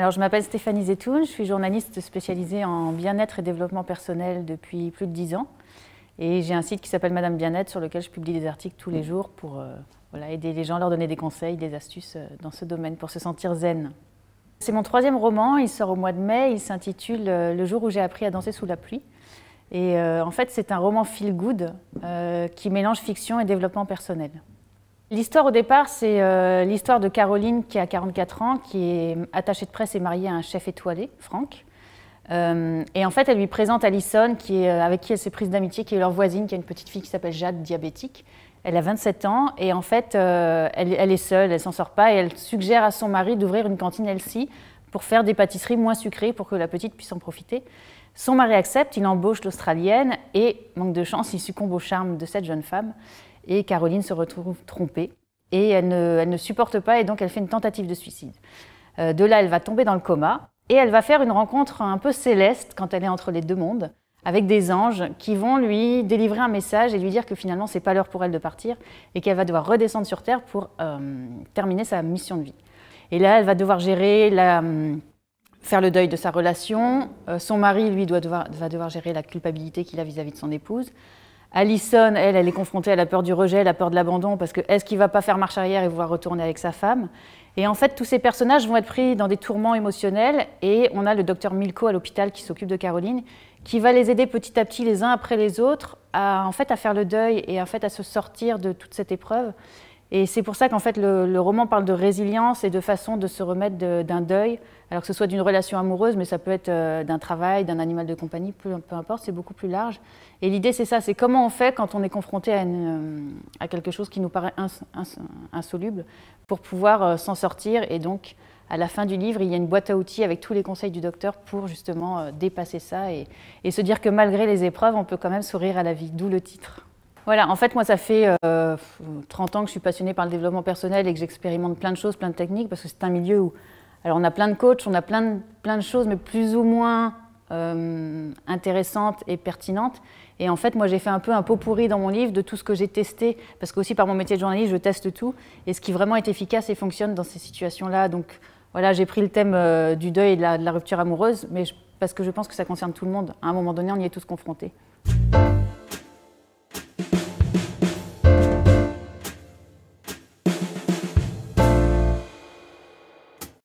Alors, je m'appelle Stéphanie Zetoun, je suis journaliste spécialisée en bien-être et développement personnel depuis plus de dix ans. Et j'ai un site qui s'appelle Madame Bien-être sur lequel je publie des articles tous les jours pour euh, aider les gens, leur donner des conseils, des astuces euh, dans ce domaine pour se sentir zen. C'est mon troisième roman, il sort au mois de mai, il s'intitule euh, Le jour où j'ai appris à danser sous la pluie. Et en fait, c'est un roman feel good qui mélange fiction et développement personnel. L'histoire au départ, c'est euh, l'histoire de Caroline qui a 44 ans, qui est attachée de presse et mariée à un chef étoilé, Franck. Euh, et en fait, elle lui présente Alison, qui euh, avec qui elle s'est prise d'amitié, qui est leur voisine, qui a une petite fille qui s'appelle Jade, diabétique. Elle a 27 ans et en fait, elle, est seule, elle s'en sort pas et elle suggère à son mari d'ouvrir une cantine elle-ci, pour faire des pâtisseries moins sucrées pour que la petite puisse en profiter. Son mari accepte, il embauche l'Australienne et, manque de chance, il succombe au charme de cette jeune femme. Et Caroline se retrouve trompée et elle ne, supporte pas et donc elle fait une tentative de suicide. Euh, de là, elle va tomber dans le coma et elle va faire une rencontre un peu céleste quand elle est entre les deux mondes avec des anges qui vont lui délivrer un message et lui dire que finalement c'est pas l'heure pour elle de partir et qu'elle va devoir redescendre sur terre pour euh, terminer sa mission de vie. Et là, elle va devoir gérer euh, faire le deuil de sa relation. son mari, lui, va devoir gérer la culpabilité qu'il a vis à -vis de son épouse. Alison, elle, elle est confrontée à la peur du rejet, la peur de l'abandon, parce que est-ce qu'il va pas faire marche arrière et vouloir retourner avec sa femme Et en fait, tous ces personnages vont être pris dans des tourments émotionnels, et on a le docteur Milko à l'hôpital qui s'occupe de Caroline, qui va les aider petit à petit, les uns après les autres, à en fait à faire le deuil et en fait à se sortir de toute cette épreuve. Et c'est pour ça qu'en fait le, roman parle de résilience et de façon de se remettre d'un deuil, alors que ce soit d'une relation amoureuse, mais ça peut être euh, d'un travail, d'un animal de compagnie, peu, importe, c'est beaucoup plus large. Et l'idée c'est ça, c'est comment on fait quand on est confronté à, euh, quelque chose qui nous paraît insoluble pour pouvoir euh, s'en sortir. Et donc à la fin du livre, il y a une boîte à outils avec tous les conseils du docteur pour justement dépasser ça et se dire que malgré les épreuves, on peut quand même sourire à la vie, d'où le titre. Voilà, en fait, moi, ça fait 30 euh, ans que je suis passionnée par le développement personnel et que j'expérimente plein de choses, plein de techniques, parce que c'est un milieu où. Alors, on a plein de coachs, on a plein de, plein de choses, mais plus ou moins euh, intéressantes et pertinentes. Et en fait, moi, j'ai fait un peu un pot pourri dans mon livre de tout ce que j'ai testé, parce qu'aussi par mon métier de journaliste, je teste tout. Et ce qui vraiment est efficace et fonctionne dans ces situations-là. Donc, voilà, j'ai pris le thème euh, du deuil et de la, rupture amoureuse, mais parce que je pense que ça concerne tout le monde. À un moment donné, on y est tous confrontés.